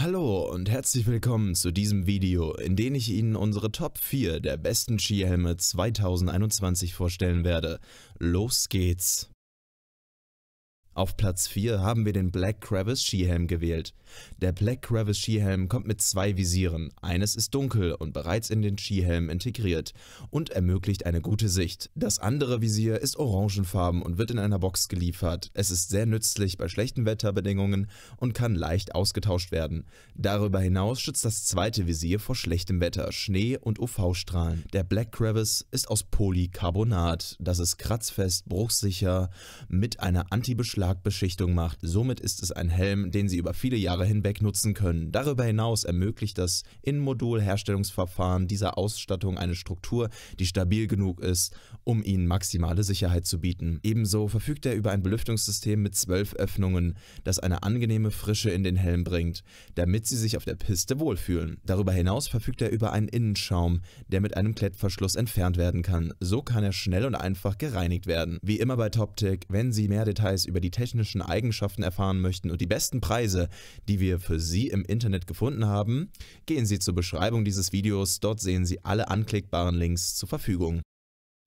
Hallo und herzlich willkommen zu diesem Video, in dem ich Ihnen unsere Top 4 der besten Skihelme 2021 vorstellen werde. Los geht's! Auf Platz 4 haben wir den Black Crevice Skihelm gewählt. Der Black Crevice Skihelm kommt mit zwei Visieren, eines ist dunkel und bereits in den Skihelm integriert und ermöglicht eine gute Sicht. Das andere Visier ist orangenfarben und wird in einer Box geliefert. Es ist sehr nützlich bei schlechten Wetterbedingungen und kann leicht ausgetauscht werden. Darüber hinaus schützt das zweite Visier vor schlechtem Wetter, Schnee und UV-Strahlen. Der Black Crevice ist aus Polycarbonat, das ist kratzfest, bruchsicher, mit einer antibeschlaggebenden Lackbeschichtung macht. Somit ist es ein Helm, den Sie über viele Jahre hinweg nutzen können. Darüber hinaus ermöglicht das Innenmodul-Herstellungsverfahren dieser Ausstattung eine Struktur, die stabil genug ist, um Ihnen maximale Sicherheit zu bieten. Ebenso verfügt er über ein Belüftungssystem mit zwölf Öffnungen, das eine angenehme Frische in den Helm bringt, damit Sie sich auf der Piste wohlfühlen. Darüber hinaus verfügt er über einen Innenschaum, der mit einem Klettverschluss entfernt werden kann. So kann er schnell und einfach gereinigt werden. Wie immer bei TopTick, wenn Sie mehr Details über die technischen Eigenschaften erfahren möchten und die besten Preise, die wir für Sie im Internet gefunden haben, gehen Sie zur Beschreibung dieses Videos. Dort sehen Sie alle anklickbaren Links zur Verfügung.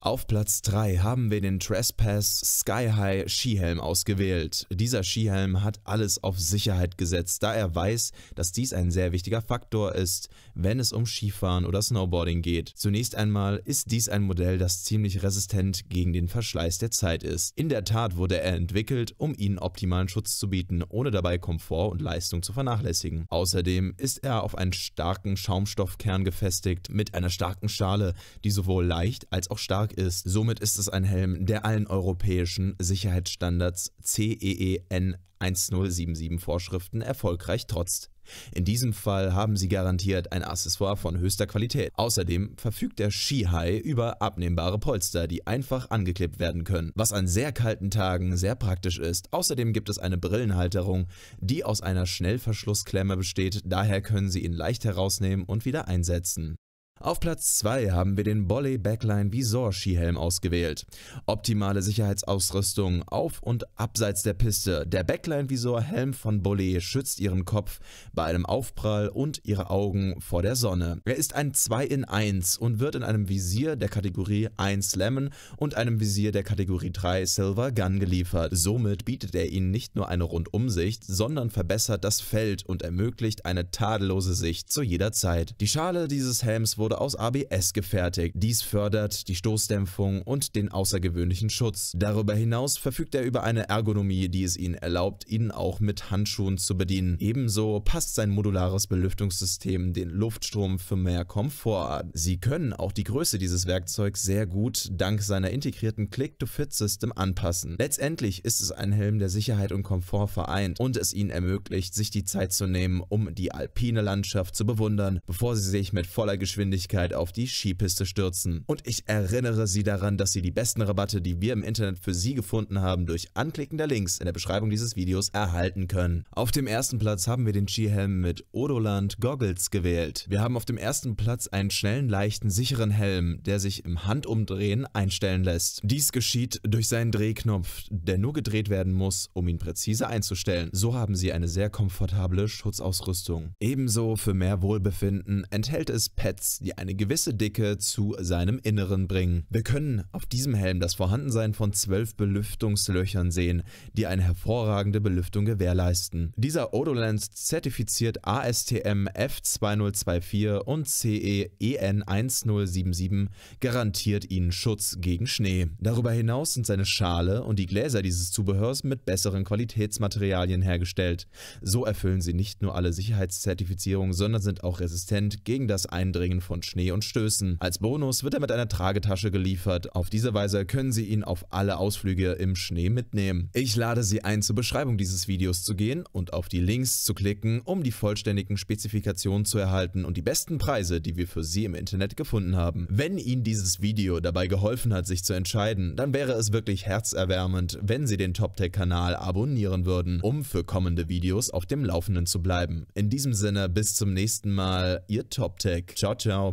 Auf Platz 3 haben wir den Trespass Sky High Skihelm ausgewählt. Dieser Skihelm hat alles auf Sicherheit gesetzt, da er weiß, dass dies ein sehr wichtiger Faktor ist, wenn es um Skifahren oder Snowboarding geht. Zunächst einmal ist dies ein Modell, das ziemlich resistent gegen den Verschleiß der Zeit ist. In der Tat wurde er entwickelt, um ihnen optimalen Schutz zu bieten, ohne dabei Komfort und Leistung zu vernachlässigen. Außerdem ist er auf einen starken Schaumstoffkern gefestigt mit einer starken Schale, die sowohl leicht als auch stark Auftrag ist. Somit ist es ein Helm, der allen europäischen Sicherheitsstandards CEEN e 1077 Vorschriften erfolgreich trotzt. In diesem Fall haben sie garantiert ein Accessoire von höchster Qualität. Außerdem verfügt der Skihai über abnehmbare Polster, die einfach angeklebt werden können, was an sehr kalten Tagen sehr praktisch ist. Außerdem gibt es eine Brillenhalterung, die aus einer Schnellverschlussklemme besteht, daher können sie ihn leicht herausnehmen und wieder einsetzen. Auf Platz 2 haben wir den Bolley Backline Visor Skihelm ausgewählt. Optimale Sicherheitsausrüstung auf und abseits der Piste. Der Backline Visor Helm von Bolley schützt ihren Kopf bei einem Aufprall und ihre Augen vor der Sonne. Er ist ein 2 in 1 und wird in einem Visier der Kategorie 1 Lemon und einem Visier der Kategorie 3 Silver Gun geliefert. Somit bietet er ihnen nicht nur eine Rundumsicht, sondern verbessert das Feld und ermöglicht eine tadellose Sicht zu jeder Zeit. Die Schale dieses Helms wurde wurde aus ABS gefertigt. Dies fördert die Stoßdämpfung und den außergewöhnlichen Schutz. Darüber hinaus verfügt er über eine Ergonomie, die es ihnen erlaubt, ihn auch mit Handschuhen zu bedienen. Ebenso passt sein modulares Belüftungssystem den Luftstrom für mehr Komfort an. Sie können auch die Größe dieses Werkzeugs sehr gut dank seiner integrierten Click-to-Fit-System anpassen. Letztendlich ist es ein Helm, der Sicherheit und Komfort vereint und es ihnen ermöglicht, sich die Zeit zu nehmen, um die alpine Landschaft zu bewundern, bevor sie sich mit voller Geschwindigkeit Möglichkeit auf die Skipiste stürzen. Und ich erinnere Sie daran, dass Sie die besten Rabatte, die wir im Internet für Sie gefunden haben, durch Anklicken der Links in der Beschreibung dieses Videos erhalten können. Auf dem ersten Platz haben wir den Skihelm mit Odoland Goggles gewählt. Wir haben auf dem ersten Platz einen schnellen, leichten, sicheren Helm, der sich im Handumdrehen einstellen lässt. Dies geschieht durch seinen Drehknopf, der nur gedreht werden muss, um ihn präzise einzustellen. So haben Sie eine sehr komfortable Schutzausrüstung. Ebenso für mehr Wohlbefinden enthält es Pads, die die eine gewisse Dicke zu seinem Inneren bringen. Wir können auf diesem Helm das Vorhandensein von zwölf Belüftungslöchern sehen, die eine hervorragende Belüftung gewährleisten. Dieser Odolens zertifiziert ASTM F2024 und CE EN 1077 garantiert ihnen Schutz gegen Schnee. Darüber hinaus sind seine Schale und die Gläser dieses Zubehörs mit besseren Qualitätsmaterialien hergestellt. So erfüllen sie nicht nur alle Sicherheitszertifizierungen, sondern sind auch resistent gegen das Eindringen von und Schnee und Stößen. Als Bonus wird er mit einer Tragetasche geliefert. Auf diese Weise können Sie ihn auf alle Ausflüge im Schnee mitnehmen. Ich lade Sie ein, zur Beschreibung dieses Videos zu gehen und auf die Links zu klicken, um die vollständigen Spezifikationen zu erhalten und die besten Preise, die wir für Sie im Internet gefunden haben. Wenn Ihnen dieses Video dabei geholfen hat, sich zu entscheiden, dann wäre es wirklich herzerwärmend, wenn Sie den TopTech-Kanal abonnieren würden, um für kommende Videos auf dem Laufenden zu bleiben. In diesem Sinne, bis zum nächsten Mal, Ihr TopTech. Ciao, ciao.